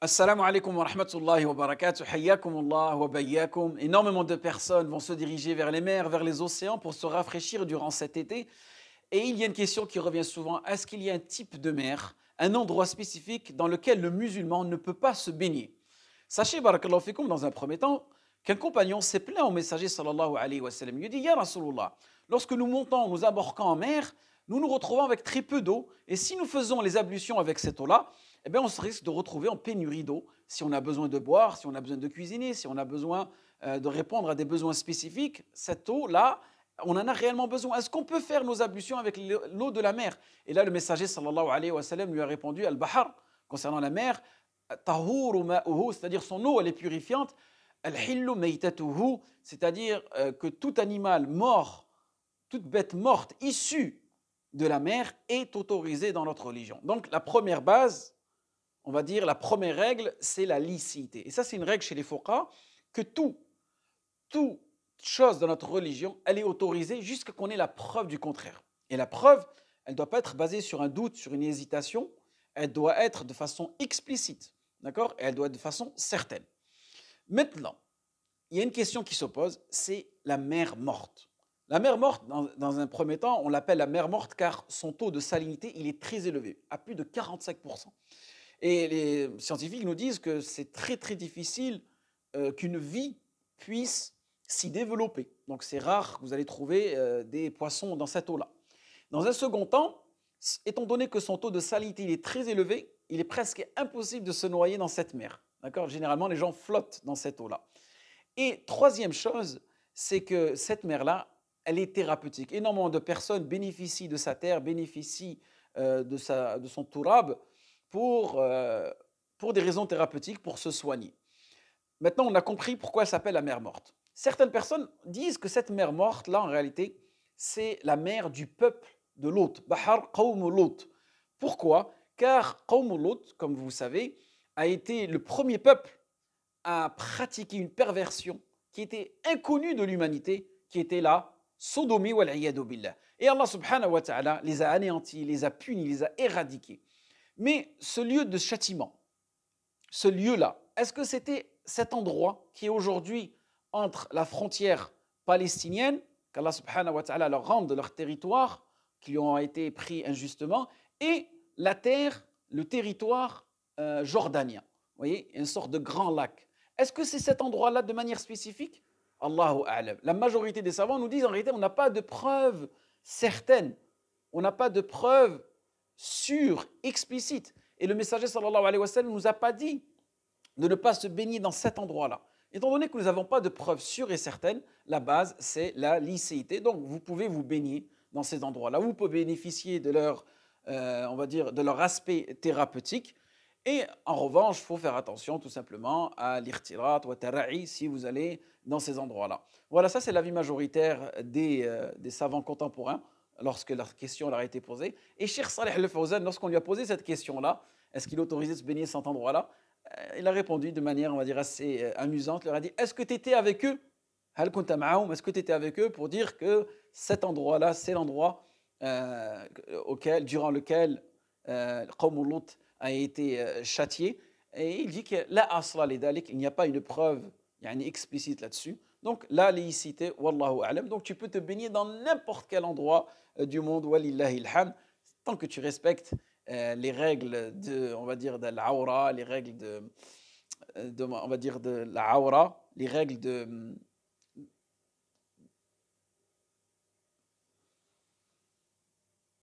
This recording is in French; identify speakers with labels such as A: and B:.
A: Assalamu alaikum wa rahmatullahi wa barakatuh. Hayyakum wa bayyakum. Énormément de personnes vont se diriger vers les mers, vers les océans pour se rafraîchir durant cet été. Et il y a une question qui revient souvent. Est-ce qu'il y a un type de mer, un endroit spécifique dans lequel le musulman ne peut pas se baigner Sachez, barakallahu fikum, dans un premier temps, qu'un compagnon s'est plaint au messager sallallahu alayhi wa sallam. Il dit, Ya Rasulullah, lorsque nous montons, nous embarquons en mer, nous nous retrouvons avec très peu d'eau. Et si nous faisons les ablutions avec cette eau-là, eh ben, on se risque de retrouver en pénurie d'eau si on a besoin de boire, si on a besoin de cuisiner, si on a besoin euh, de répondre à des besoins spécifiques. Cette eau-là, on en a réellement besoin. Est-ce qu'on peut faire nos ablutions avec l'eau de la mer Et là, le messager sallallahu alayhi wa sallam lui a répondu Al-Bahar, concernant la mer, c'est-à-dire son eau, elle est purifiante. Al-Hillu c'est-à-dire euh, que tout animal mort, toute bête morte issue de la mer est autorisée dans notre religion. Donc, la première base on va dire, la première règle, c'est la licité. Et ça, c'est une règle chez les fouqas, que tout, toute chose dans notre religion, elle est autorisée jusqu'à qu'on ait la preuve du contraire. Et la preuve, elle ne doit pas être basée sur un doute, sur une hésitation, elle doit être de façon explicite, d'accord Et elle doit être de façon certaine. Maintenant, il y a une question qui s'oppose, c'est la mère morte. La mère morte, dans, dans un premier temps, on l'appelle la mère morte car son taux de salinité, il est très élevé, à plus de 45%. Et les scientifiques nous disent que c'est très très difficile euh, qu'une vie puisse s'y développer. Donc c'est rare que vous allez trouver euh, des poissons dans cette eau-là. Dans un second temps, étant donné que son taux de salinité est très élevé, il est presque impossible de se noyer dans cette mer. D'accord Généralement, les gens flottent dans cette eau-là. Et troisième chose, c'est que cette mer-là, elle est thérapeutique. Énormément de personnes bénéficient de sa terre, bénéficient euh, de, de son tourabe pour, euh, pour des raisons thérapeutiques, pour se soigner. Maintenant, on a compris pourquoi elle s'appelle la mère morte. Certaines personnes disent que cette mère morte, là, en réalité, c'est la mère du peuple de Lot, Bahar Qawm Lot. Pourquoi Car Qawm Lot, comme vous savez, a été le premier peuple à pratiquer une perversion qui était inconnue de l'humanité, qui était la sodomie wal billah. Et Allah subhanahu wa ta'ala les a anéantis, les a punis, les a éradiqués. Mais ce lieu de châtiment, ce lieu-là, est-ce que c'était cet endroit qui est aujourd'hui entre la frontière palestinienne, qu'Allah subhanahu wa ta'ala leur rende leur territoire, qui lui ont été pris injustement, et la terre, le territoire euh, jordanien Vous voyez, une sorte de grand lac. Est-ce que c'est cet endroit-là de manière spécifique Allahu a'lam. La majorité des savants nous disent en réalité, on n'a pas de preuves certaines, on n'a pas de preuves sûr explicite. Et le messager sallallahu alayhi wa sallam nous a pas dit de ne pas se baigner dans cet endroit-là. Étant donné que nous n'avons pas de preuves sûres et certaines, la base, c'est la licéité. Donc, vous pouvez vous baigner dans ces endroits-là. Vous pouvez bénéficier de leur, euh, on va dire, de leur aspect thérapeutique. Et en revanche, il faut faire attention tout simplement à l'irtirat ou à tara'i si vous allez dans ces endroits-là. Voilà, ça c'est l'avis majoritaire des euh, savants contemporains lorsque la question leur a été posée. Et Cheikh Saleh Al-Fawzan, lorsqu'on lui a posé cette question-là, est-ce qu'il autorisait de se baigner cet endroit-là euh, Il a répondu de manière, on va dire, assez euh, amusante. Il leur a dit Est-ce que tu étais avec eux Est-ce que tu étais avec eux pour dire que cet endroit-là, c'est l'endroit euh, auquel, durant lequel euh, a été châtié Et il dit que les il n'y a pas une preuve une explicite là-dessus. Donc la laïcité, wallahu a'lam. Donc tu peux te baigner dans n'importe quel endroit euh, du monde, walillahi ilham, tant que tu respectes euh, les règles de, on va dire, de l'awra, les règles euh, de, on va dire, de l'awra, les règles de